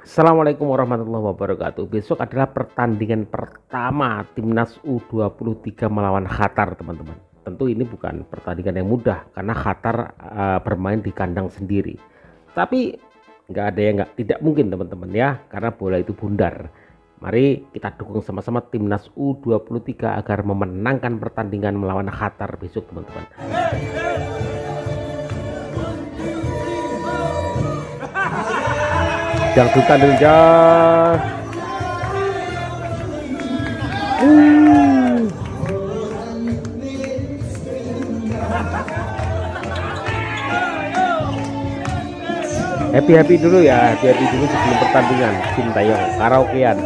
Assalamualaikum warahmatullahi wabarakatuh. Besok adalah pertandingan pertama timnas U23 melawan Qatar, teman-teman. Tentu ini bukan pertandingan yang mudah karena Qatar uh, bermain di kandang sendiri. Tapi nggak ada yang nggak tidak mungkin teman-teman ya, karena bola itu bundar. Mari kita dukung sama-sama timnas U23 agar memenangkan pertandingan melawan Qatar besok, teman-teman. Hey, hey. yang dulu uh. happy happy dulu ya happy happy dulu sebelum pertandingan tim karaokean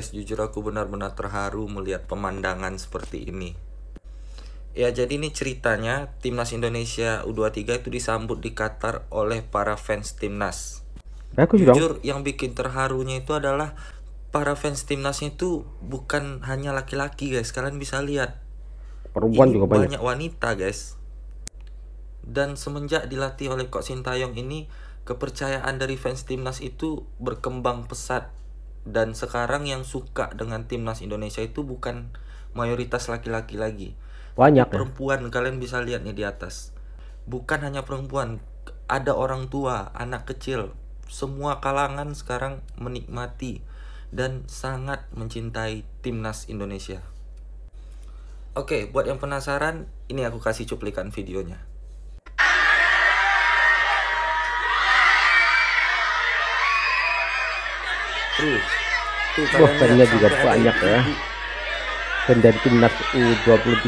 guys, jujur aku benar-benar terharu melihat pemandangan seperti ini. Ya jadi ini ceritanya timnas Indonesia U23 itu disambut di Qatar oleh para fans timnas. Ya, aku juga. Jujur yang bikin terharunya itu adalah para fans timnasnya itu bukan hanya laki-laki guys. Kalian bisa lihat. Perempuan ini juga banyak. Banyak wanita guys. Dan semenjak dilatih oleh Kok Sintayong ini kepercayaan dari fans timnas itu berkembang pesat dan sekarang yang suka dengan timnas Indonesia itu bukan mayoritas laki-laki lagi banyak ya? perempuan ya? kalian bisa lihat nih di atas bukan hanya perempuan ada orang tua anak kecil semua kalangan sekarang menikmati dan sangat mencintai timnas Indonesia Oke buat yang penasaran ini aku kasih cuplikan videonya Terus Tuh, juga banyak ya. Dan dari timnas U23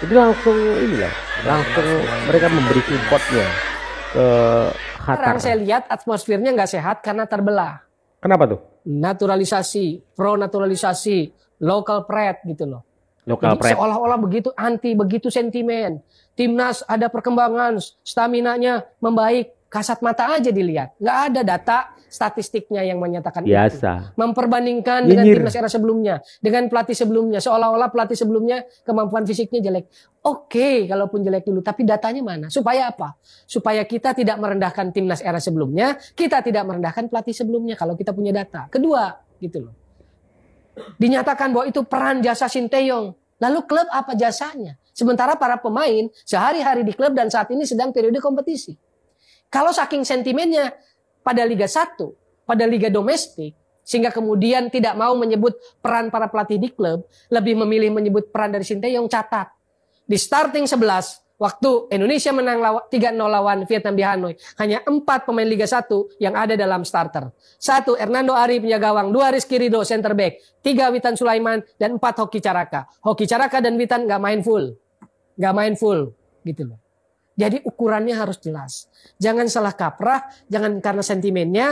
Jadi langsung inilah, langsung mereka memberi supportnya ke Qatar. Yang saya lihat atmosfernya nggak sehat karena terbelah. Kenapa tuh? Naturalisasi, pro naturalisasi, local pride gitu loh. Local pride seolah-olah begitu anti, begitu sentimen. Timnas ada perkembangan, stamina-nya membaik, kasat mata aja dilihat. Nggak ada data statistiknya yang menyatakan Biasa. itu. Memperbandingkan Nyinyir. dengan timnas era sebelumnya, dengan pelatih sebelumnya, seolah-olah pelatih sebelumnya kemampuan fisiknya jelek. Oke, okay, kalaupun jelek dulu, tapi datanya mana? Supaya apa? Supaya kita tidak merendahkan timnas era sebelumnya, kita tidak merendahkan pelatih sebelumnya kalau kita punya data. Kedua, gitu loh. Dinyatakan bahwa itu peran jasa Sinteyong. Lalu klub apa jasanya? Sementara para pemain sehari-hari di klub dan saat ini sedang periode kompetisi. Kalau saking sentimennya pada Liga 1, pada Liga domestik, sehingga kemudian tidak mau menyebut peran para pelatih di klub, lebih memilih menyebut peran dari Sinteyong catat. Di starting 11, waktu Indonesia menang 3-0 lawan Vietnam di Hanoi, hanya empat pemain Liga 1 yang ada dalam starter. satu Hernando Ari penjaga gawang, dua Rizky Rido center back, tiga Witan Sulaiman dan empat Hoki Caraka. Hoki Caraka dan Witan nggak main full. nggak main full gitu loh. Jadi ukurannya harus jelas. Jangan salah kaprah, jangan karena sentimennya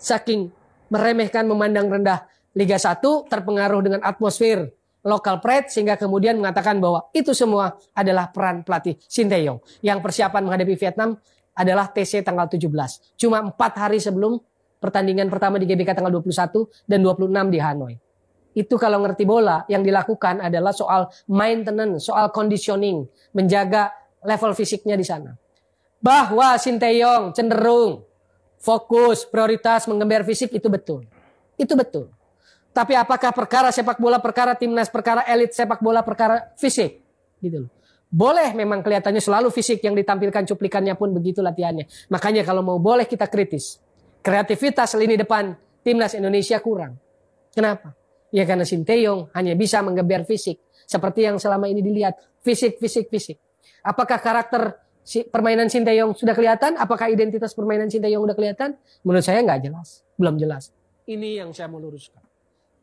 saking meremehkan memandang rendah Liga 1 terpengaruh dengan atmosfer lokal pride sehingga kemudian mengatakan bahwa itu semua adalah peran pelatih Sinteyong yang persiapan menghadapi Vietnam adalah TC tanggal 17. Cuma 4 hari sebelum pertandingan pertama di GBK tanggal 21 dan 26 di Hanoi. Itu kalau ngerti bola yang dilakukan adalah soal maintenance, soal conditioning, menjaga level fisiknya di sana. Bahwa Sinteyong cenderung fokus, prioritas, mengembar fisik itu betul. Itu betul. Tapi apakah perkara sepak bola, perkara timnas, perkara elit sepak bola, perkara fisik? Gitu loh. Boleh memang kelihatannya selalu fisik yang ditampilkan cuplikannya pun begitu latihannya. Makanya kalau mau boleh kita kritis. Kreativitas lini depan timnas Indonesia kurang. Kenapa? Ya karena Sinteyong hanya bisa menggeber fisik. Seperti yang selama ini dilihat. Fisik, fisik, fisik. Apakah karakter si permainan Sinteyong sudah kelihatan? Apakah identitas permainan Sinteyong sudah kelihatan? Menurut saya nggak jelas, belum jelas. Ini yang saya mau luruskan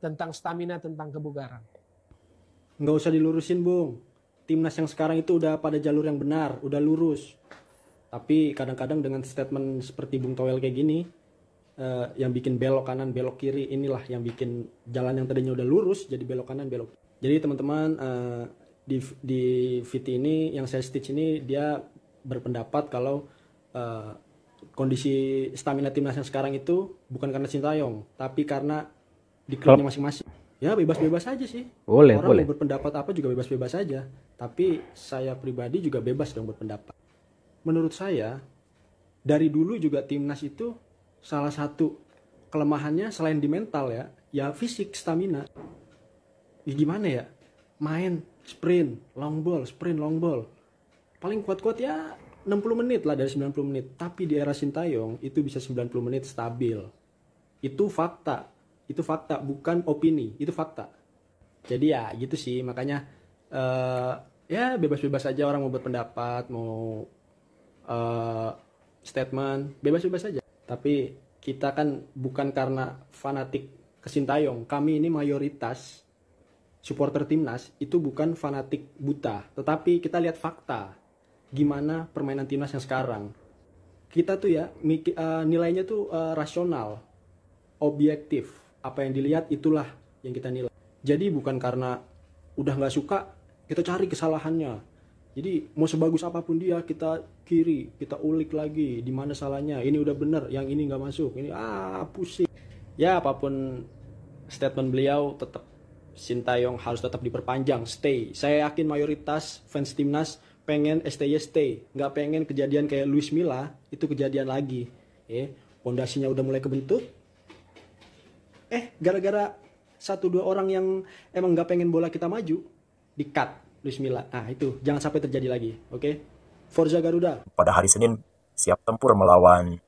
tentang stamina, tentang kebugaran. Nggak usah dilurusin, Bung. Timnas yang sekarang itu udah pada jalur yang benar, udah lurus. Tapi kadang-kadang dengan statement seperti Bung Toel kayak gini, uh, yang bikin belok kanan, belok kiri, inilah yang bikin jalan yang tadinya udah lurus jadi belok kanan, belok. Jadi teman-teman uh, di di fit ini yang saya stitch ini dia berpendapat kalau uh, kondisi stamina timnas yang sekarang itu bukan karena Sintayong, tapi karena di klubnya masing-masing. Ya bebas-bebas aja sih. Boleh, Orang boleh. berpendapat apa juga bebas-bebas aja. Tapi saya pribadi juga bebas dong berpendapat. Menurut saya, dari dulu juga timnas itu salah satu kelemahannya selain di mental ya, ya fisik, stamina. Ya gimana ya? Main sprint, long ball, sprint, long ball. Paling kuat-kuat ya 60 menit lah dari 90 menit. Tapi di era Sintayong itu bisa 90 menit stabil. Itu fakta. Itu fakta, bukan opini. Itu fakta. Jadi ya gitu sih, makanya uh, ya bebas-bebas aja orang mau berpendapat, mau uh, statement, bebas-bebas aja. Tapi kita kan bukan karena fanatik kesintayong. Kami ini mayoritas supporter timnas itu bukan fanatik buta, tetapi kita lihat fakta gimana permainan timnas yang sekarang. Kita tuh ya eh, nilainya tuh eh, rasional, objektif. Apa yang dilihat itulah yang kita nilai. Jadi bukan karena udah nggak suka kita cari kesalahannya. Jadi mau sebagus apapun dia kita kiri, kita ulik lagi di mana salahnya. Ini udah bener, yang ini nggak masuk. Ini ah pusing. Ya apapun statement beliau tetap Sintayong harus tetap diperpanjang, stay. Saya yakin mayoritas fans timnas pengen STY stay, nggak pengen kejadian kayak Luis Milla itu kejadian lagi. Eh, pondasinya udah mulai kebentuk. Eh, gara-gara satu dua orang yang emang nggak pengen bola kita maju, di cut Luis Milla. Nah itu jangan sampai terjadi lagi, oke? Okay? Forza Garuda. Pada hari Senin siap tempur melawan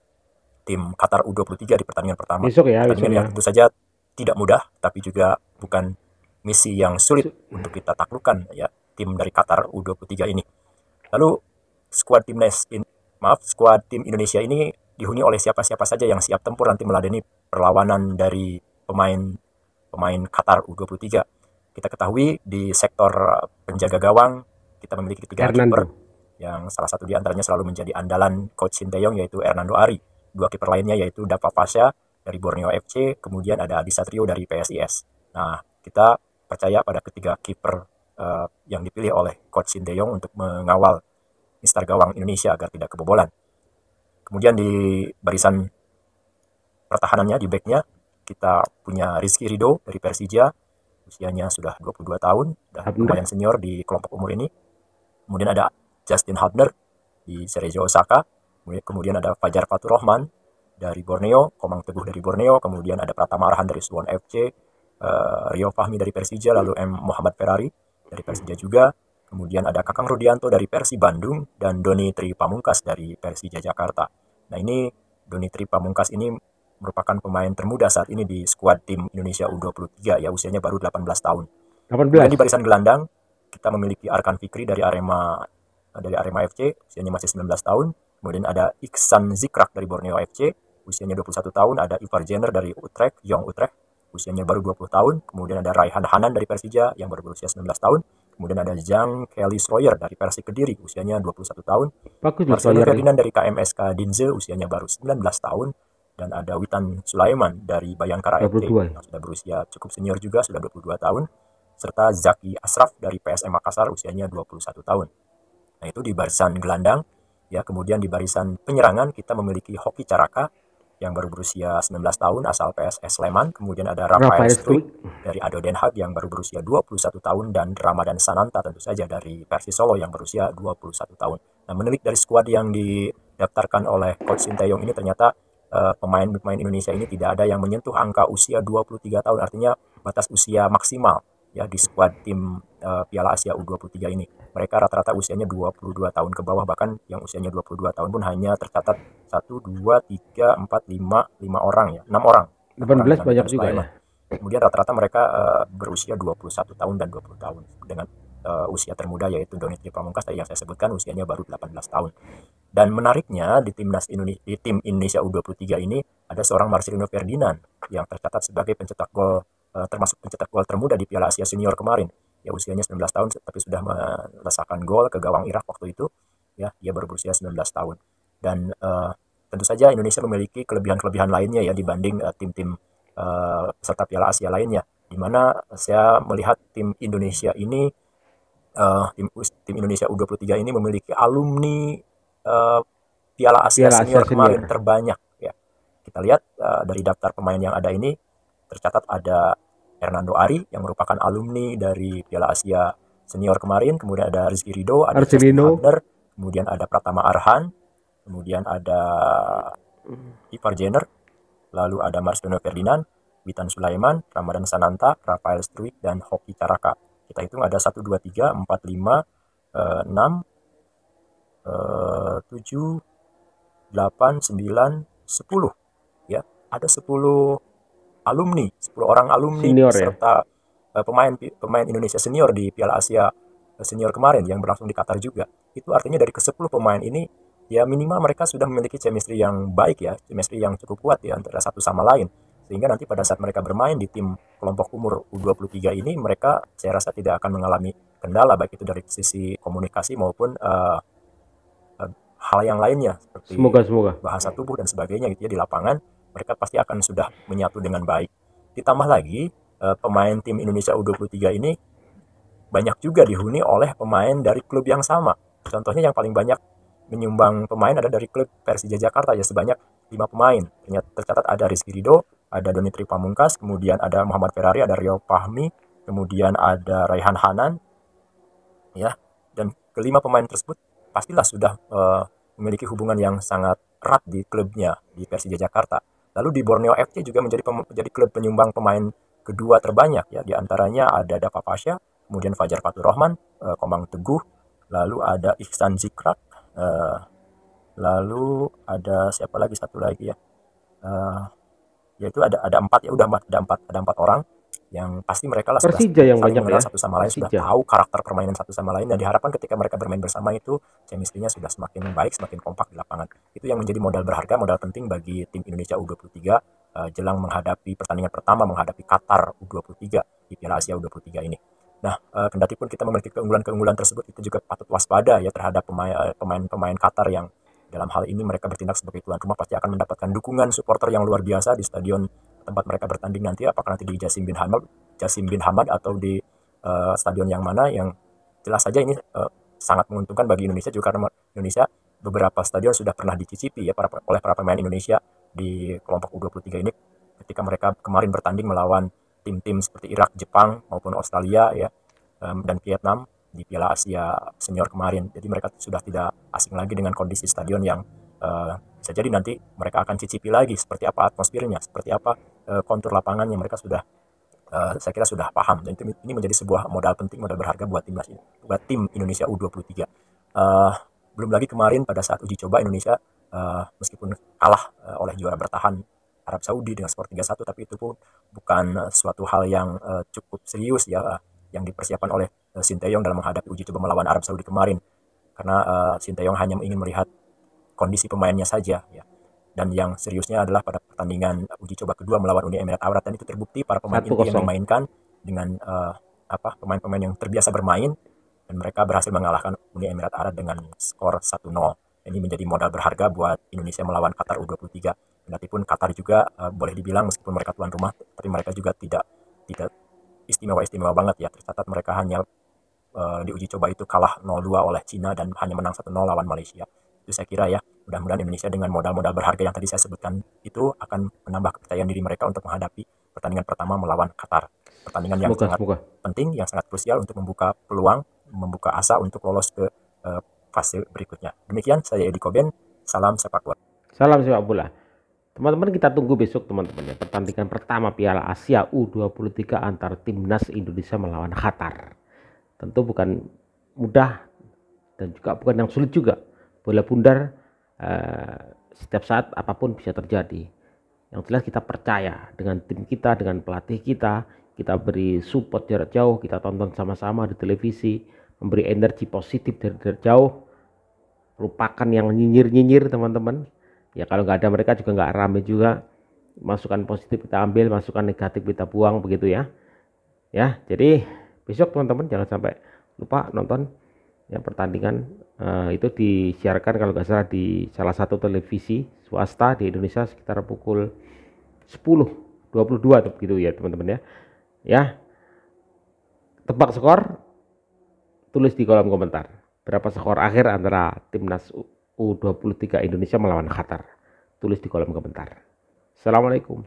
tim Qatar U23 di pertandingan pertama. Besok ya, pertandingan besok yang ya. tentu saja tidak mudah, tapi juga bukan misi yang sulit untuk kita taklukkan ya tim dari Qatar U23 ini. Lalu skuad timnas maaf skuad tim Indonesia ini dihuni oleh siapa-siapa saja yang siap tempur nanti meladeni perlawanan dari pemain pemain Qatar U23. Kita ketahui di sektor eh, penjaga gawang kita memiliki tiga kiper yang salah satu di antaranya selalu menjadi andalan coach Sinteyong yaitu Hernando Ari. Dua kiper lainnya yaitu Dapa Pasha dari Borneo FC, kemudian ada Adi Satrio dari PSIS. Nah, kita percaya pada ketiga kiper uh, yang dipilih oleh coach Sinteyong untuk mengawal Mister gawang Indonesia agar tidak kebobolan. Kemudian di barisan pertahanannya di backnya kita punya Rizky Rido dari Persija usianya sudah 22 tahun dan lumayan senior di kelompok umur ini kemudian ada Justin Hubner di Serejo Osaka kemudian ada Fajar Fatur Rahman dari Borneo Komang Teguh dari Borneo kemudian ada Pratama Arhan dari Suwon FC uh, Yo Fahmi dari Persija, lalu M Muhammad Ferrari dari Persija juga. Kemudian ada Kakang Rudianto dari Persi Bandung dan Doni Tri Pamungkas dari Persija Jakarta. Nah ini Doni Tri Pamungkas ini merupakan pemain termuda saat ini di skuad tim Indonesia U23 ya usianya baru 18 tahun. 18. di barisan gelandang kita memiliki Arkan Fikri dari Arema dari Arema FC usianya masih 19 tahun. Kemudian ada Iksan Zikrak dari Borneo FC usianya 21 tahun, ada Ivar Jenner dari Utrecht, Young Utrecht usianya baru 20 tahun, kemudian ada Raihan Hanan dari Persija yang baru berusia 19 tahun, kemudian ada Jang Kelly Sroyer dari Persik Kediri usianya 21 tahun, Bagus Marcelo ya. Ferdinand dari KMSK Dinze usianya baru 19 tahun, dan ada Witan Sulaiman dari Bayangkara FC ya? yang sudah berusia cukup senior juga sudah 22 tahun, serta Zaki Asraf dari PSM Makassar usianya 21 tahun. Nah itu di barisan gelandang, ya kemudian di barisan penyerangan kita memiliki Hoki Caraka yang baru berusia 19 tahun asal PSS Sleman. Kemudian ada Rafael Struik dari ADO Den Haag yang baru berusia 21 tahun dan Ramadan Sananta tentu saja dari Persis Solo yang berusia 21 tahun. Nah, menelik dari skuad yang didaftarkan oleh coach Sinteyong ini ternyata eh, pemain-pemain uh, Indonesia ini tidak ada yang menyentuh angka usia 23 tahun artinya batas usia maksimal ya di skuad tim uh, Piala Asia U23 ini. Mereka rata-rata usianya 22 tahun ke bawah bahkan yang usianya 22 tahun pun hanya tercatat 1 2 3 4 5 5 orang ya, 6 orang. 18 orang banyak juga ya. Kemudian rata-rata mereka uh, berusia 21 tahun dan 20 tahun dengan uh, usia termuda yaitu Donitri Pamungkas tadi yang saya sebutkan usianya baru 18 tahun. Dan menariknya di timnas Indonesia, di tim Indonesia U23 ini ada seorang Marcelino Ferdinand yang tercatat sebagai pencetak gol uh, termasuk pencetak gol termuda di Piala Asia Senior kemarin. Ya usianya 19 tahun tapi sudah merasakan gol ke gawang Irak waktu itu. Ya, dia baru berusia 19 tahun. Dan uh, tentu saja Indonesia memiliki kelebihan-kelebihan lainnya ya dibanding eh, tim-tim uh, peserta Piala Asia lainnya. Di mana saya melihat tim Indonesia ini uh, tim, tim Indonesia U23 ini memiliki alumni uh, Piala Asia Piala Senior Asia kemarin senior. terbanyak ya. Kita lihat uh, dari daftar pemain yang ada ini tercatat ada Hernando Ari yang merupakan alumni dari Piala Asia Senior kemarin, kemudian ada Rizky Rido, ada Arcelino. kemudian ada Pratama Arhan, kemudian ada Ivar Jenner, lalu ada Marcelino Ferdinand, Witan Sulaiman, Ramadan Sananta, Rafael Struik, dan Hoki Caraka. Kita hitung ada 1, 2, 3, 4, 5, 6, 7, 8, 9, 10. Ya, ada 10 alumni, 10 orang alumni senior, serta ya? Eh, pemain pemain Indonesia senior di Piala Asia eh, senior kemarin yang berlangsung di Qatar juga. Itu artinya dari ke-10 pemain ini ya minimal mereka sudah memiliki chemistry yang baik ya, chemistry yang cukup kuat ya antara satu sama lain. Sehingga nanti pada saat mereka bermain di tim kelompok umur U23 ini mereka saya rasa tidak akan mengalami kendala baik itu dari sisi komunikasi maupun uh, uh, hal yang lainnya seperti semoga semoga bahasa tubuh dan sebagainya gitu ya di lapangan mereka pasti akan sudah menyatu dengan baik. Ditambah lagi, eh, pemain tim Indonesia U23 ini banyak juga dihuni oleh pemain dari klub yang sama. Contohnya yang paling banyak menyumbang pemain ada dari klub Persija Jakarta ya sebanyak 5 pemain. Ternyata tercatat ada Rizky Rido, ada Doni Tri Pamungkas, kemudian ada Muhammad Ferrari, ada Rio Pahmi, kemudian ada Raihan Hanan. Ya, dan kelima pemain tersebut pastilah sudah uh, memiliki hubungan yang sangat erat di klubnya di Persija Jakarta. Lalu di Borneo FC juga menjadi menjadi klub penyumbang pemain kedua terbanyak ya di antaranya ada Dapa Pasha, kemudian Fajar Fatur Rahman, eh, Komang Teguh, lalu ada Ihsan Zikrat, eh, lalu ada siapa lagi satu lagi ya. Eh, yaitu ada ada empat ya udah empat ada empat ada empat orang yang pasti mereka lah Persija sudah yang banyak ya. satu sama lain Persija. sudah tahu karakter permainan satu sama lain dan diharapkan ketika mereka bermain bersama itu chemistry-nya sudah semakin baik semakin kompak di lapangan itu yang menjadi modal berharga modal penting bagi tim Indonesia U23 uh, eh, jelang menghadapi pertandingan pertama menghadapi Qatar U23 di Piala Asia U23 ini Nah, uh, kendati pun kita memiliki keunggulan-keunggulan tersebut, itu juga patut waspada ya terhadap eh, pemain-pemain Qatar yang dalam hal ini mereka bertindak sebagai tuan rumah pasti akan mendapatkan dukungan supporter yang luar biasa di stadion tempat mereka bertanding nanti apakah nanti di Jasim bin Hamad, Jasim bin Hamad atau di uh, stadion yang mana yang jelas saja ini uh, sangat menguntungkan bagi Indonesia juga karena Indonesia beberapa stadion sudah pernah dicicipi ya para, oleh para pemain Indonesia di kelompok U23 ini ketika mereka kemarin bertanding melawan tim-tim seperti Irak, Jepang maupun Australia ya um, dan Vietnam di Piala Asia senior kemarin. Jadi mereka sudah tidak asing lagi dengan kondisi stadion yang uh, bisa jadi nanti mereka akan cicipi lagi seperti apa atmosfernya, seperti apa e, kontur lapangannya mereka sudah e, saya kira sudah paham dan itu, ini menjadi sebuah modal penting, modal berharga buat timnas buat tim Indonesia U23. E, belum lagi kemarin pada saat uji coba Indonesia e, meskipun kalah e, oleh juara bertahan Arab Saudi dengan skor 3-1 tapi itu pun bukan suatu hal yang e, cukup serius ya yang dipersiapkan oleh e, Sinteyong dalam menghadapi uji coba melawan Arab Saudi kemarin karena uh, Sinteyong hanya ingin melihat kondisi pemainnya saja ya. Dan yang seriusnya adalah pada pertandingan uh, uji coba kedua melawan Uni Emirat Arab dan itu terbukti para pemain inti yang memainkan dengan uh, apa pemain-pemain yang terbiasa bermain dan mereka berhasil mengalahkan Uni Emirat Arab dengan skor 1-0. Ini menjadi modal berharga buat Indonesia melawan Qatar U23. Meskipun Qatar juga uh, boleh dibilang meskipun mereka tuan rumah tapi mereka juga tidak tidak istimewa-istimewa banget ya. Tercatat mereka hanya uh, di uji coba itu kalah 0-2 oleh Cina dan hanya menang 1-0 lawan Malaysia itu saya kira ya mudah-mudahan Indonesia dengan modal-modal berharga yang tadi saya sebutkan itu akan menambah kepercayaan diri mereka untuk menghadapi pertandingan pertama melawan Qatar pertandingan yang semoga, sangat semoga. penting yang sangat krusial untuk membuka peluang membuka asa untuk lolos ke uh, fase berikutnya demikian saya Edi Koben salam sepak bola salam sepak bola Teman-teman kita tunggu besok teman-teman ya pertandingan pertama Piala Asia U23 antar timnas Indonesia melawan Qatar. Tentu bukan mudah dan juga bukan yang sulit juga bola bundar eh, setiap saat apapun bisa terjadi. Yang jelas kita percaya dengan tim kita, dengan pelatih kita, kita beri support jarak jauh, kita tonton sama-sama di televisi, memberi energi positif dari jarak jauh, lupakan yang nyinyir-nyinyir teman-teman. Ya kalau nggak ada mereka juga nggak rame juga. Masukan positif kita ambil, masukan negatif kita buang begitu ya. Ya, jadi besok teman-teman jangan sampai lupa nonton ya pertandingan uh, itu disiarkan kalau nggak salah di salah satu televisi swasta di Indonesia sekitar pukul 10.22 atau begitu ya teman-teman ya ya tebak skor tulis di kolom komentar berapa skor akhir antara timnas U23 Indonesia melawan Qatar tulis di kolom komentar Assalamualaikum